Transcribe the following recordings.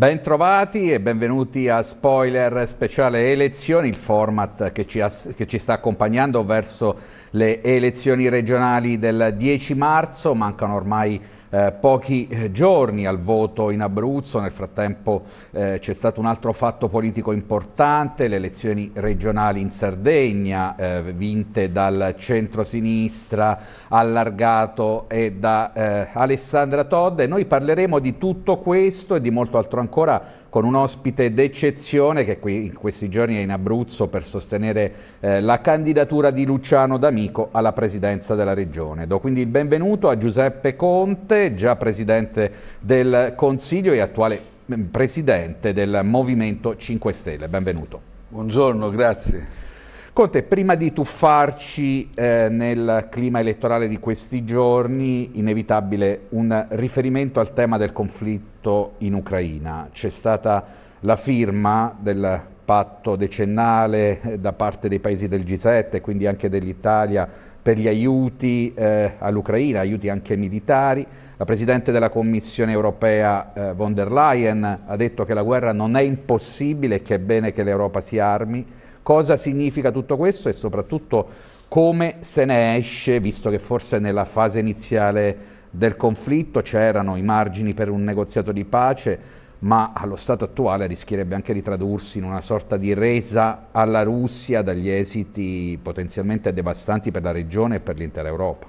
Bentrovati e benvenuti a Spoiler Speciale Elezioni, il format che ci, che ci, sta accompagnando verso le elezioni regionali del 10 marzo, mancano ormai eh, pochi eh, giorni al voto in Abruzzo, nel frattempo eh, c'è stato un altro fatto politico importante, le elezioni regionali in Sardegna eh, vinte dal centro-sinistra allargato e da eh, Alessandra Todde. Noi parleremo di tutto questo e di molto altro ancora con un ospite d'eccezione che qui, in questi giorni è in Abruzzo per sostenere eh, la candidatura di Luciano D'Amico alla presidenza della regione. Do quindi il benvenuto a Giuseppe Conte, già presidente del Consiglio e attuale mm, presidente del Movimento 5 Stelle. Benvenuto. Buongiorno, grazie. Conte, prima di tuffarci eh, nel clima elettorale di questi giorni, inevitabile un riferimento al tema del conflitto in Ucraina. C'è stata la firma del patto decennale eh, da parte dei paesi del G7, quindi anche dell'Italia, per gli aiuti eh, all'Ucraina, aiuti anche militari. La Presidente della Commissione europea eh, von der Leyen ha detto che la guerra non è impossibile e che è bene che l'Europa si armi Cosa significa tutto questo e soprattutto come se ne esce, visto che forse nella fase iniziale del conflitto c'erano i margini per un negoziato di pace, ma allo stato attuale rischierebbe anche di tradursi in una sorta di resa alla Russia dagli esiti potenzialmente devastanti per la regione e per l'intera Europa.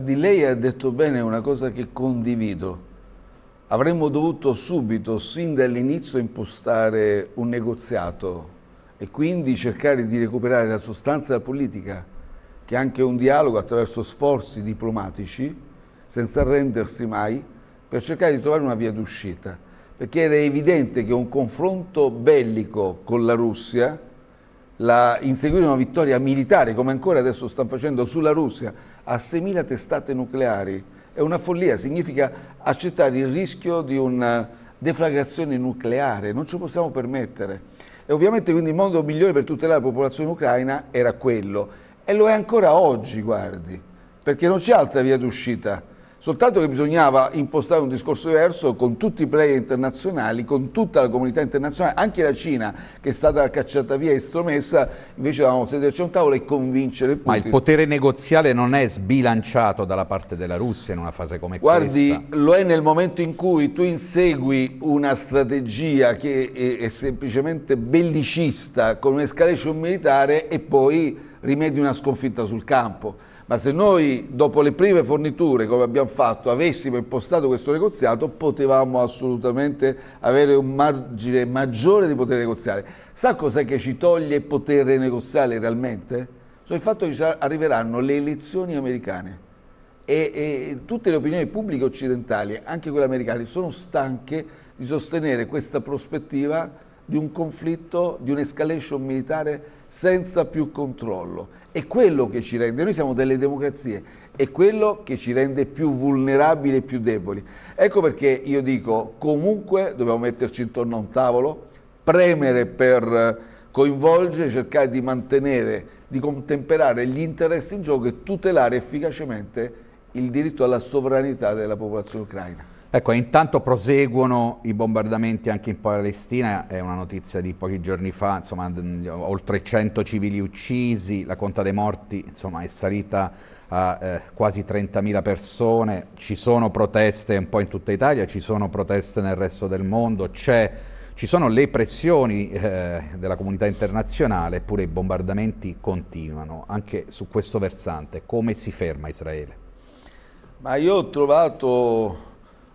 Di lei ha detto bene una cosa che condivido. Avremmo dovuto subito, sin dall'inizio, impostare un negoziato e quindi cercare di recuperare la sostanza della politica, che è anche un dialogo attraverso sforzi diplomatici, senza arrendersi mai, per cercare di trovare una via d'uscita. Perché era evidente che un confronto bellico con la Russia, la, inseguire una vittoria militare, come ancora adesso stanno facendo sulla Russia, a 6.000 testate nucleari, è una follia, significa accettare il rischio di una deflagrazione nucleare, non ci possiamo permettere. E ovviamente quindi il modo migliore per tutelare la popolazione ucraina era quello. E lo è ancora oggi, guardi, perché non c'è altra via d'uscita soltanto che bisognava impostare un discorso diverso con tutti i player internazionali, con tutta la comunità internazionale, anche la Cina che è stata cacciata via e stromessa, invece dovevamo sederci a un tavolo e convincere Putin. Ma il potere negoziale non è sbilanciato dalla parte della Russia in una fase come Guardi, questa? Guardi, lo è nel momento in cui tu insegui una strategia che è, è semplicemente bellicista con un'escalation militare e poi rimedi una sconfitta sul campo ma se noi dopo le prime forniture, come abbiamo fatto, avessimo impostato questo negoziato, potevamo assolutamente avere un margine maggiore di potere negoziale. Sa cos'è che ci toglie potere negoziale realmente? Sono il fatto che arriveranno le elezioni americane. E, e, tutte le opinioni pubbliche occidentali, anche quelle americane, sono stanche di sostenere questa prospettiva di un conflitto, di un'escalation militare senza più controllo. È quello che ci rende, noi siamo delle democrazie, è quello che ci rende più vulnerabili e più deboli. Ecco perché io dico comunque dobbiamo metterci intorno a un tavolo, premere per coinvolgere, cercare di mantenere, di contemperare gli interessi in gioco e tutelare efficacemente il diritto alla sovranità della popolazione ucraina. Ecco, intanto proseguono i bombardamenti anche in Palestina, è una notizia di pochi giorni fa, insomma, oltre 100 civili uccisi, la conta dei morti insomma, è salita a eh, quasi 30.000 persone, ci sono proteste un po' in tutta Italia, ci sono proteste nel resto del mondo, ci sono le pressioni eh, della comunità internazionale, eppure i bombardamenti continuano, anche su questo versante, come si ferma Israele? Ma io ho trovato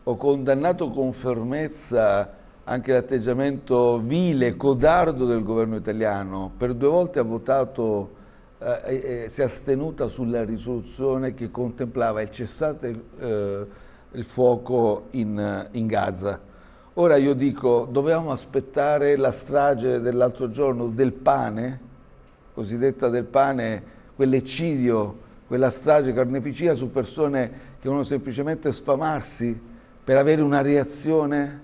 ho condannato con fermezza anche l'atteggiamento vile, codardo del governo italiano. Per due volte ha votato, eh, eh, si è astenuta sulla risoluzione che contemplava il cessate eh, il fuoco in, in, Gaza. Ora io dico, dovevamo aspettare la strage dell'altro giorno del pane, cosiddetta del pane, quell'eccidio, quella strage carneficina su persone che volevano semplicemente sfamarsi, per avere una reazione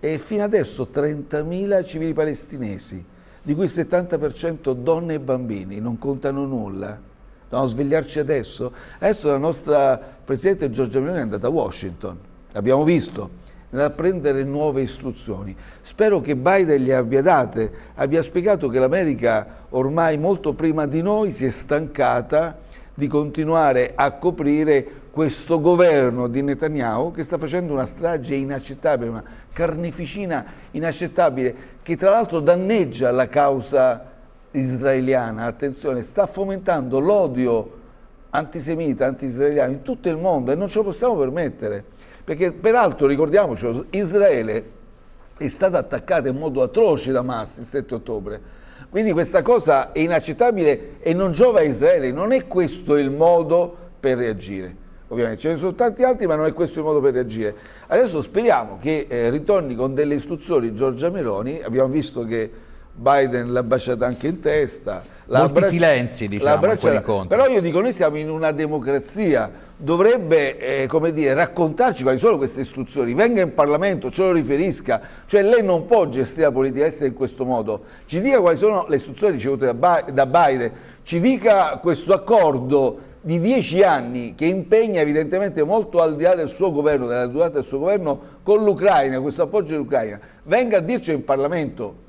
e fino adesso 30.000 civili palestinesi, di cui il 70% donne e bambini, non contano nulla. Dobbiamo svegliarci adesso. Adesso la nostra Presidente Giorgia Meloni è andata a Washington, l'abbiamo visto, è andata a prendere nuove istruzioni. Spero che Biden le abbia date, abbia spiegato che l'America ormai molto prima di noi si è stancata di continuare a coprire questo governo di Netanyahu che sta facendo una strage inaccettabile, una carneficina inaccettabile, che tra l'altro danneggia la causa israeliana, attenzione, sta fomentando l'odio antisemita, anti-israeliano in tutto il mondo e non ce lo possiamo permettere, perché peraltro ricordiamoci, Israele è stata attaccata in modo atroce da Hamas il 7 ottobre, quindi questa cosa è inaccettabile e non giova a Israele, non è questo il modo per reagire ovviamente ce ne sono tanti altri ma non è questo il modo per reagire. Adesso speriamo che eh, ritorni con delle istruzioni Giorgia Meloni, abbiamo visto che Biden l'ha baciata anche in testa. Molti braccia, silenzi, diciamo, in Però io dico, noi siamo in una democrazia, dovrebbe, eh, come dire, raccontarci quali sono queste istruzioni, venga in Parlamento, ce lo riferisca, cioè lei non può gestire la politica estera in questo modo, ci dica quali sono le istruzioni ricevute da, da Biden, ci dica questo accordo di dieci anni che impegna evidentemente molto al di là del suo governo, della durata del suo governo, con l'Ucraina, questo appoggio all'Ucraina, venga a dirci in Parlamento,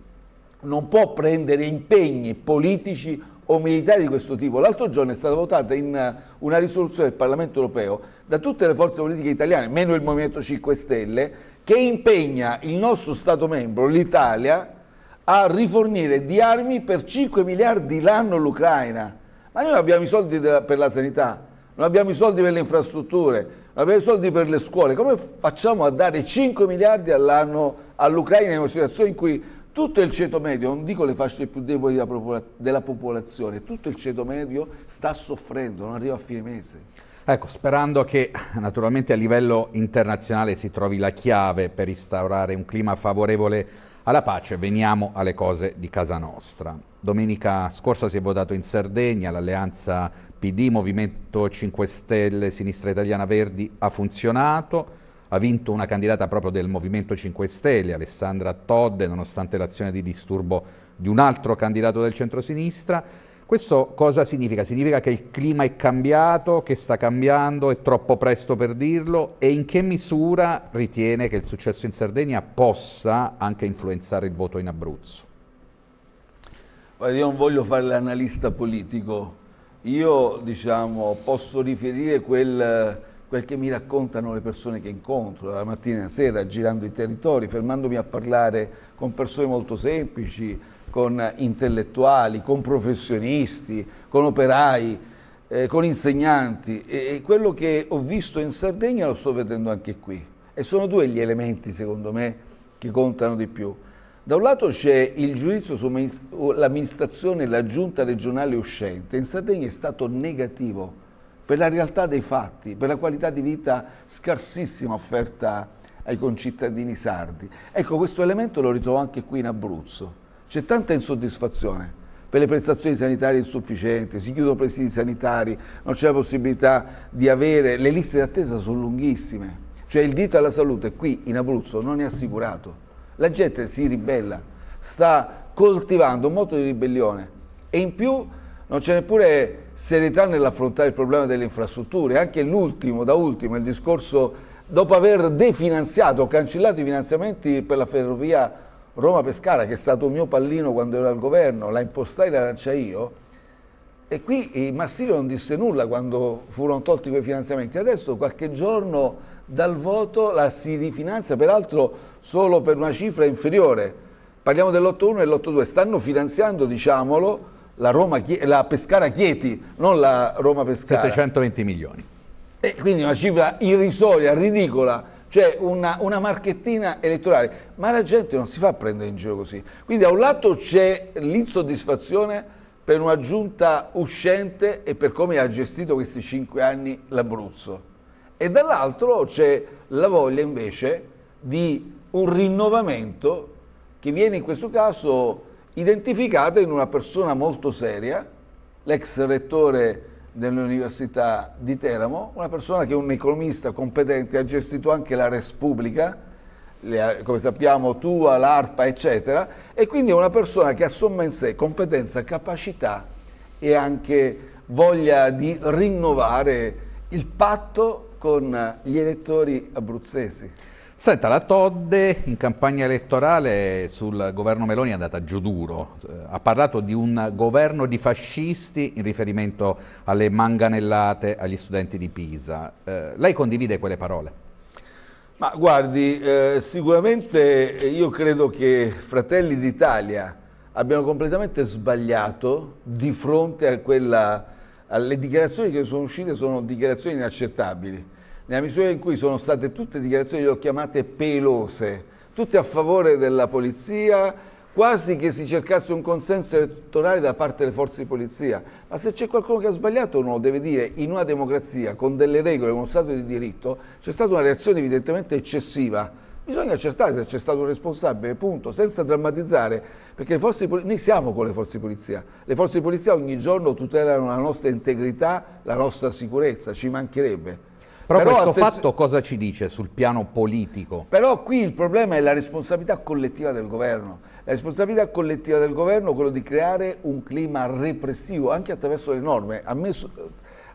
non può prendere impegni politici o militari di questo tipo. L'altro giorno è stata votata in uh, una risoluzione del Parlamento europeo da tutte le forze politiche italiane, meno il Movimento 5 Stelle, che impegna il nostro Stato membro, l'Italia, a rifornire di armi per 5 miliardi l'anno l'Ucraina. Ma noi abbiamo i soldi della, per la sanità, non abbiamo i soldi per le infrastrutture, non abbiamo i soldi per le scuole. Come facciamo a dare 5 miliardi all'anno all'Ucraina in una situazione in cui tutto il ceto medio, non dico le fasce più deboli della popolazione, tutto il ceto medio sta soffrendo, non arriva a fine mese. Ecco, sperando che naturalmente a livello internazionale si trovi la chiave per instaurare un clima favorevole alla pace, veniamo alle cose di casa nostra. Domenica scorsa si è votato in Sardegna, l'alleanza PD, Movimento 5 Stelle, Sinistra Italiana Verdi ha funzionato, ha vinto una candidata proprio del Movimento 5 Stelle, Alessandra Todde, nonostante l'azione di disturbo di un altro candidato del centro-sinistra. Questo cosa significa? Significa che il clima è cambiato, che sta cambiando, è troppo presto per dirlo e in che misura ritiene che il successo in Sardegna possa anche influenzare il voto in Abruzzo? Io non voglio fare l'analista politico, io diciamo, posso riferire quel quel che mi raccontano le persone che incontro, dalla mattina alla sera, girando i territori, fermandomi a parlare con persone molto semplici, con intellettuali, con professionisti, con operai, eh, con insegnanti. E, e quello che ho visto in Sardegna lo sto vedendo anche qui. E sono due gli elementi, secondo me, che contano di più. Da un lato c'è il giudizio sull'amministrazione la giunta regionale uscente. In Sardegna è stato negativo per la realtà dei fatti, per la qualità di vita scarsissima offerta ai concittadini sardi. Ecco, questo elemento lo ritrovo anche qui in Abruzzo. C'è tanta insoddisfazione per le prestazioni sanitarie insufficienti, si chiudono presidi sanitari, non c'è la possibilità di avere, le liste d'attesa sono lunghissime, cioè il diritto alla salute qui in Abruzzo non è assicurato. La gente si ribella, sta coltivando un moto di ribellione e in più non c'è neppure serietà nell'affrontare il problema delle infrastrutture. Anche l'ultimo, da ultimo, il discorso dopo aver definanziato, cancellato i finanziamenti per la ferrovia Roma-Pescara, che è stato mio pallino quando ero al governo, la impostai, la lancia io, e qui Marsilio non disse nulla quando furono tolti quei finanziamenti. Adesso qualche giorno dal voto la si rifinanzia, peraltro solo per una cifra inferiore. Parliamo dell'8.1 e dell'8.2. Stanno finanziando, diciamolo, la, Roma, la Pescara Chieti, non la Roma Pescara. 720 milioni. E quindi una cifra irrisoria, ridicola, cioè una, una marchettina elettorale. Ma la gente non si fa prendere in giro così. Quindi da un lato c'è l'insoddisfazione per una giunta uscente e per come ha gestito questi cinque anni l'Abruzzo. E dall'altro c'è la voglia invece di un rinnovamento che viene in questo caso identificata in una persona molto seria, l'ex rettore dell'Università di Teramo, una persona che è un economista competente, ha gestito anche la Respubblica, come sappiamo Tua, l'ARPA, eccetera, e quindi è una persona che assomma in sé competenza, capacità e anche voglia di rinnovare il patto con gli elettori abruzzesi. Senta, la Todde in campagna elettorale sul governo Meloni è andata giù duro, eh, ha parlato di un governo di fascisti in riferimento alle manganellate agli studenti di Pisa. Eh, lei condivide quelle parole? Ma guardi, eh, sicuramente io credo che Fratelli d'Italia abbiano completamente sbagliato di fronte a quella, alle dichiarazioni che sono uscite, sono dichiarazioni inaccettabili nella misura in cui sono state tutte dichiarazioni, le ho chiamate pelose, tutte a favore della polizia, quasi che si cercasse un consenso elettorale da parte delle forze di polizia. Ma se c'è qualcuno che ha sbagliato, uno deve dire, in una democrazia, con delle regole, uno Stato di diritto, c'è stata una reazione evidentemente eccessiva. Bisogna accertare se c'è stato un responsabile, punto, senza drammatizzare, perché noi siamo con le forze di polizia. Le forze di polizia ogni giorno tutelano la nostra integrità, la nostra sicurezza, ci mancherebbe però, però questo fatto cosa ci dice sul piano politico? Però qui il problema è la responsabilità collettiva del governo. La responsabilità collettiva del governo è quella di creare un clima repressivo anche attraverso le norme. A me,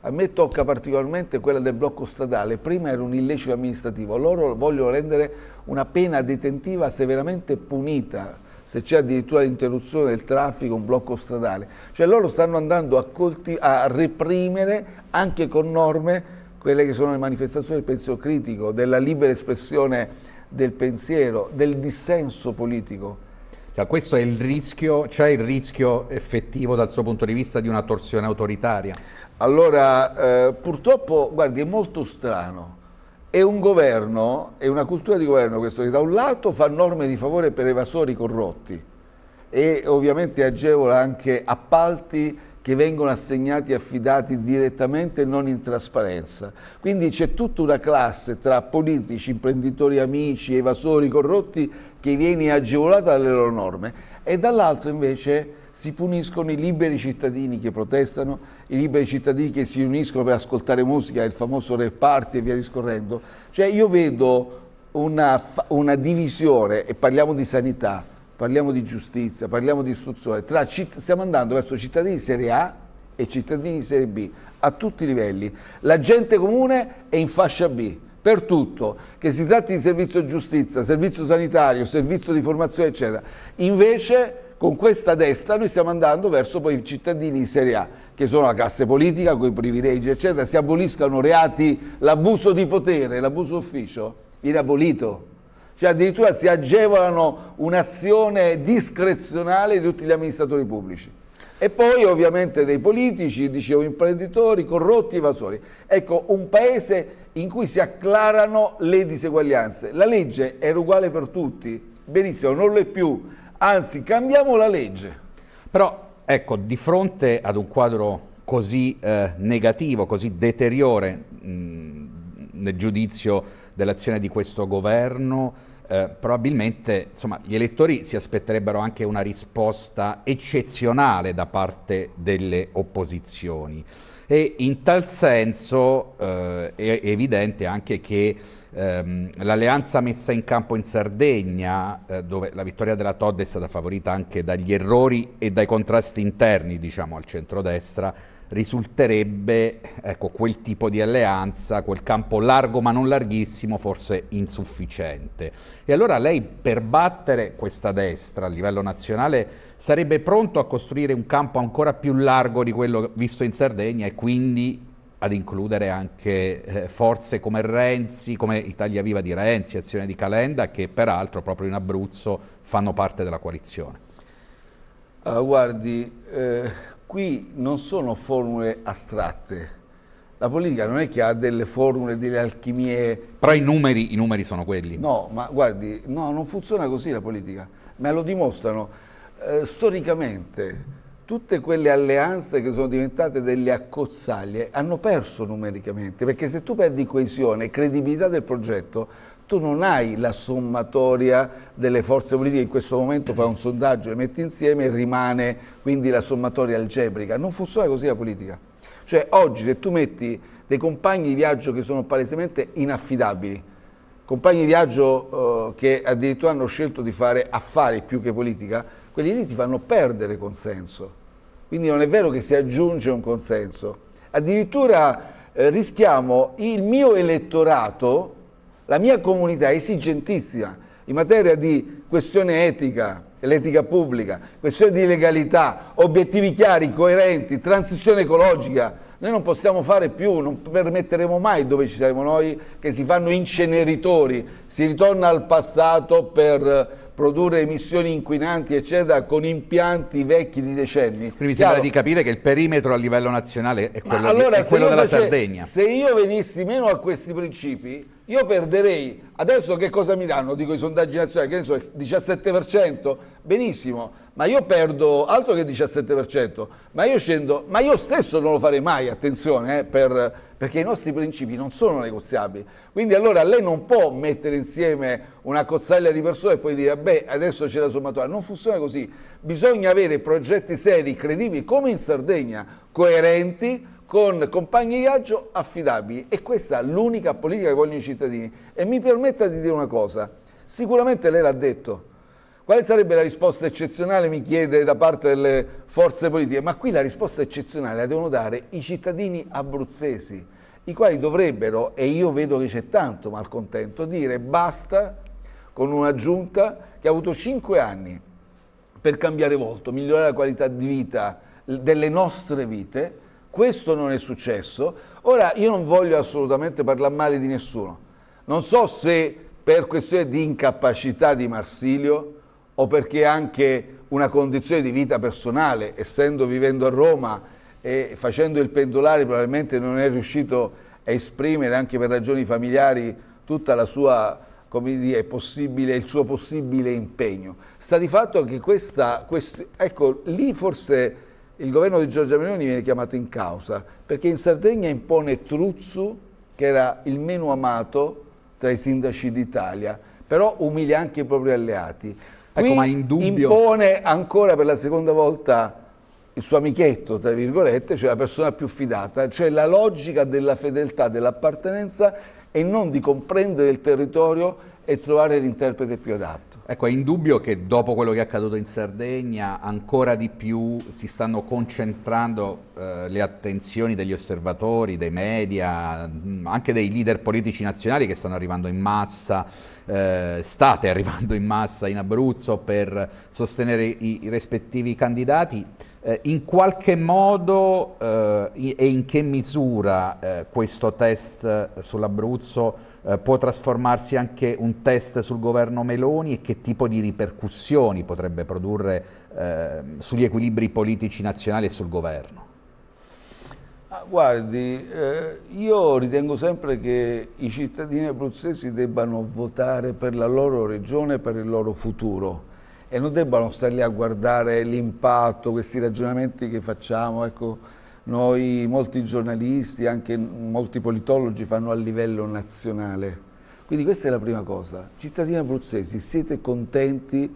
a me tocca particolarmente quella del blocco stradale. Prima era un illecito amministrativo, loro vogliono rendere una pena detentiva severamente punita se c'è addirittura l'interruzione del traffico, un blocco stradale. Cioè loro stanno andando a, colti- a reprimere anche con norme quelle che sono le manifestazioni del pensiero critico, della libera espressione del pensiero, del dissenso politico. Cioè, questo è il rischio, c'è cioè il rischio effettivo dal suo punto di vista di una torsione autoritaria? Allora, eh, purtroppo, guardi, è molto strano. È un governo, è una cultura di governo questo, che da un lato fa norme di favore per evasori corrotti e ovviamente agevola anche appalti che vengono assegnati e affidati direttamente e non in trasparenza. Quindi c'è tutta una classe tra politici, imprenditori amici, evasori, corrotti che viene agevolata dalle loro norme e dall'altro invece si puniscono i liberi cittadini che protestano, i liberi cittadini che si riuniscono per ascoltare musica, il famoso rap party e via discorrendo. Cioè io vedo una, una divisione, e parliamo di sanità, parliamo di giustizia, parliamo di istruzione, citt- stiamo andando verso cittadini di serie A e cittadini di serie B a tutti i livelli. La gente comune è in fascia B per tutto, che si tratti di servizio giustizia, servizio sanitario, servizio di formazione, eccetera. Invece con questa destra noi stiamo andando verso poi i cittadini di Serie A, che sono la classe politica, con i privilegi, eccetera, si aboliscano reati, l'abuso di potere, l'abuso ufficio, viene abolito. Cioè addirittura si agevolano un'azione discrezionale di tutti gli amministratori pubblici. E poi ovviamente dei politici, dicevo imprenditori, corrotti, evasori. Ecco, un paese in cui si acclarano le diseguaglianze. La legge era uguale per tutti, benissimo, non lo è più. Anzi, cambiamo la legge. Però, ecco, di fronte ad un quadro così eh, negativo, così deteriore mh, mm, nel giudizio dell'azione di questo governo, eh, probabilmente insomma, gli elettori si aspetterebbero anche una risposta eccezionale da parte delle opposizioni. E in tal senso eh, è evidente anche che ehm, l'alleanza messa in campo in Sardegna, eh, dove la vittoria della Todd è stata favorita anche dagli errori e dai contrasti interni diciamo, al centrodestra, risulterebbe ecco, quel tipo di alleanza, quel campo largo ma non larghissimo, forse insufficiente. E allora lei per battere questa destra a livello nazionale sarebbe pronto a costruire un campo ancora più largo di quello visto in Sardegna e quindi ad includere anche eh, forze come Renzi, come Italia Viva di Renzi, Azione di Calenda, che peraltro proprio in Abruzzo fanno parte della coalizione? Allora, ah, guardi, eh, qui non sono formule astratte. La politica non è che ha delle formule, delle alchimie. Però i numeri, i numeri sono quelli. No, ma guardi, no, non funziona così la politica. Me lo dimostrano. Eh, storicamente tutte quelle alleanze che sono diventate delle accozzaglie hanno perso numericamente, perché se tu perdi coesione e credibilità del progetto, tu non hai la sommatoria delle forze politiche, in questo momento fai un sondaggio, le metti insieme e rimane quindi la sommatoria algebrica. Non funziona così la politica. Cioè oggi se tu metti dei compagni di viaggio che sono palesemente inaffidabili, compagni di viaggio eh, che addirittura hanno scelto di fare affari più che politica, quelli lì ti fanno perdere consenso. Quindi non è vero che si aggiunge un consenso. Addirittura eh, rischiamo il mio elettorato, la mia comunità esigentissima in materia di questione etica, l'etica pubblica, questione di legalità, obiettivi chiari, coerenti, transizione ecologica. Noi non possiamo fare più, non permetteremo mai dove ci saremo noi che si fanno inceneritori, si ritorna al passato per produrre emissioni inquinanti, eccetera, con impianti vecchi di decenni. Quindi mi sembra di capire che il perimetro a livello nazionale è quello, allora, di, è quello della Sardegna. Se io venissi meno a questi principi, io perderei, adesso che cosa mi danno? Dico i sondaggi nazionali, che ne so, il 17%? Benissimo, ma io perdo altro che il 17%, ma io scendo, ma io stesso non lo farei mai, attenzione, eh, per, perché i nostri principi non sono negoziabili. Quindi allora lei non può mettere insieme una cozzaglia di persone e poi dire, beh, adesso c'è la sommatoria. Non funziona così. Bisogna avere progetti seri, credibili, come in Sardegna, coerenti, con compagni di viaggio affidabili e questa è l'unica politica che vogliono i cittadini. E mi permetta di dire una cosa, sicuramente lei l'ha detto, quale sarebbe la risposta eccezionale, mi chiede da parte delle forze politiche, ma qui la risposta eccezionale la devono dare i cittadini abruzzesi, i quali dovrebbero, e io vedo che c'è tanto malcontento, dire basta con una giunta che ha avuto cinque anni per cambiare volto, migliorare la qualità di vita delle nostre vite, questo non è successo. Ora, io non voglio assolutamente parlare male di nessuno. Non so se per questione di incapacità di Marsilio o perché anche una condizione di vita personale, essendo vivendo a Roma e facendo il pendolare probabilmente non è riuscito a esprimere anche per ragioni familiari tutta la sua come dire, possibile, il suo possibile impegno. Sta di fatto che questa, quest, ecco, lì forse il governo di Giorgia Meloni viene chiamato in causa perché in Sardegna impone Truzzu, che era il meno amato tra i sindaci d'Italia, però umilia anche i propri alleati. Ecco, Qui ma in dubbio... impone ancora per la seconda volta il suo amichetto, tra virgolette, cioè la persona più fidata, cioè la logica della fedeltà, dell'appartenenza e non di comprendere il territorio e trovare l'interprete più adatto. Ecco, è indubbio che dopo quello che è accaduto in Sardegna ancora di più si stanno concentrando eh, le attenzioni degli osservatori, dei media, mm, anche dei leader politici nazionali che stanno arrivando in massa, eh, state arrivando in massa in Abruzzo per sostenere i, i rispettivi candidati. Eh, in qualche modo eh, e in che misura eh, questo test eh, sull'Abruzzo eh, può trasformarsi anche un test sul governo Meloni e che tipo di ripercussioni potrebbe produrre eh, sugli equilibri politici nazionali e sul governo? Ah, guardi, io ritengo sempre che i cittadini abruzzesi debbano votare per la loro regione e per il loro futuro e non debbano stare lì a guardare l'impatto, questi ragionamenti che facciamo. Ecco, noi, molti giornalisti, anche molti politologi fanno a livello nazionale. Quindi questa è la prima cosa. Cittadini abruzzesi, siete contenti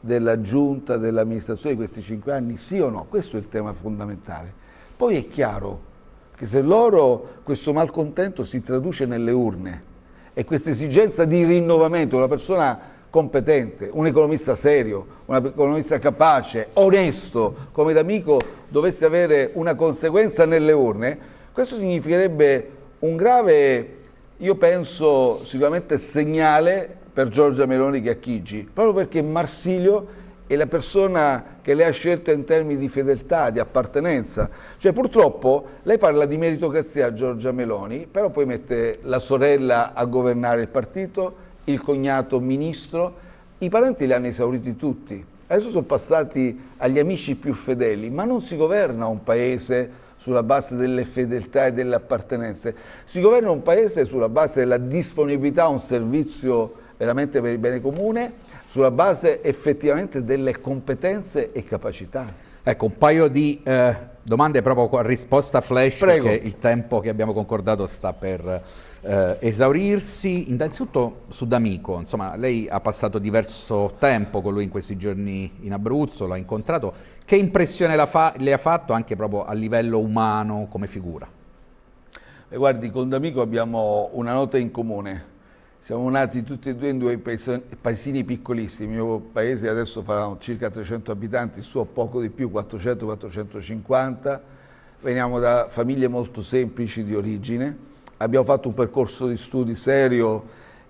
della giunta, dell'amministrazione di questi cinque anni? Sì o no? Questo è il tema fondamentale. Poi è chiaro che se loro questo malcontento si traduce nelle urne e questa esigenza di rinnovamento, una persona competente, un economista serio, un economista capace, onesto, come d'amico dovesse avere una conseguenza nelle urne, questo significherebbe un grave, io penso sicuramente segnale per Giorgia Meloni che a Chigi, proprio perché Marsilio è la persona che lei ha scelto in termini di fedeltà, di appartenenza. Cioè purtroppo lei parla di meritocrazia a Giorgia Meloni, però poi mette la sorella a governare il partito, il cognato ministro, i parenti li hanno esauriti tutti. Adesso sono passati agli amici più fedeli, ma non si governa un paese sulla base delle fedeltà e delle appartenenze, si governa un paese sulla base della disponibilità a un servizio veramente per il bene comune, sulla base effettivamente delle competenze e capacità. Ecco, un paio di eh domande proprio a risposta flash Prego. perché il tempo che abbiamo concordato sta per eh, esaurirsi. Innanzitutto su D'Amico, insomma, lei ha passato diverso tempo con lui in questi giorni in Abruzzo, l'ha incontrato. Che impressione le ha fatto anche proprio a livello umano come figura? E eh, guardi, con D'Amico abbiamo una nota in comune siamo nati tutti e due in due paesini piccolissimi, il mio paese adesso farà circa 300 abitanti, il suo poco di più, 400-450, veniamo da famiglie molto semplici di origine, abbiamo fatto un percorso di studi serio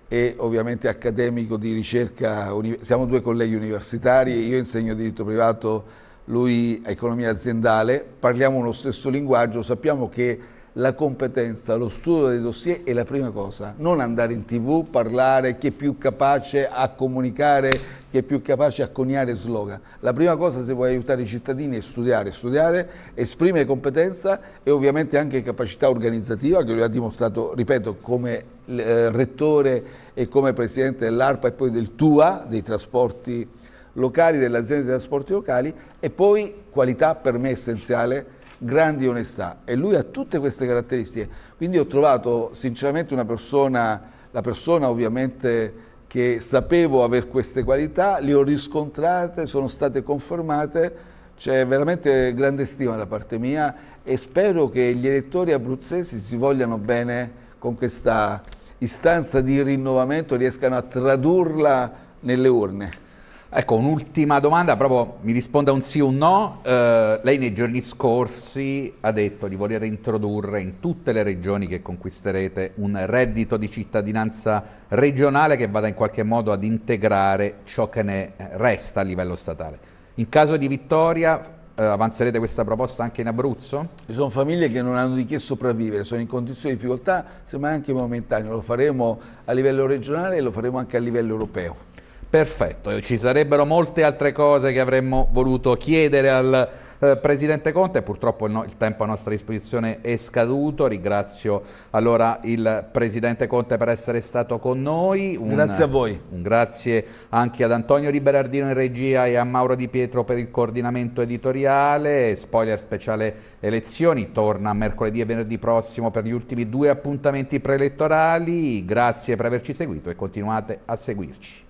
e ovviamente accademico di ricerca, siamo due colleghi universitari, io insegno diritto privato, lui economia aziendale, parliamo lo stesso linguaggio, sappiamo che la competenza, lo studio dei dossier è la prima cosa, non andare in tv, parlare chi è più capace a comunicare, chi è più capace a coniare slogan. La prima cosa se vuoi aiutare i cittadini è studiare, studiare, esprimere competenza e ovviamente anche capacità organizzativa che lui ha dimostrato, ripeto, come eh, rettore e come presidente dell'ARPA e poi del TUA, dei trasporti locali, dell'azienda dei trasporti locali e poi qualità per me essenziale grandi onestà e lui ha tutte queste caratteristiche. Quindi ho trovato sinceramente una persona, la persona ovviamente che sapevo aver queste qualità, le ho riscontrate, sono state confermate, c'è veramente grande stima da parte mia e spero che gli elettori abruzzesi si vogliano bene con questa istanza di rinnovamento, riescano a tradurla nelle urne. Ecco, un'ultima domanda, proprio mi risponda un sì o un no. Eh, lei nei giorni scorsi ha detto di voler introdurre in tutte le regioni che conquisterete un reddito di cittadinanza regionale che vada in qualche modo ad integrare ciò che ne resta a livello statale. In caso di vittoria eh, avanzerete questa proposta anche in Abruzzo? Ci sono famiglie che non hanno di che sopravvivere, sono in condizioni di difficoltà, semmai anche momentanee. Lo faremo a livello regionale e lo faremo anche a livello europeo. Perfetto, ci sarebbero molte altre cose che avremmo voluto chiedere al eh, Presidente Conte, purtroppo no, il tempo a nostra disposizione è scaduto, ringrazio allora il Presidente Conte per essere stato con noi. Un, grazie a voi. Un grazie anche ad Antonio Liberardino in regia e a Mauro Di Pietro per il coordinamento editoriale, spoiler speciale elezioni, torna mercoledì e venerdì prossimo per gli ultimi due appuntamenti preelettorali, grazie per averci seguito e continuate a seguirci.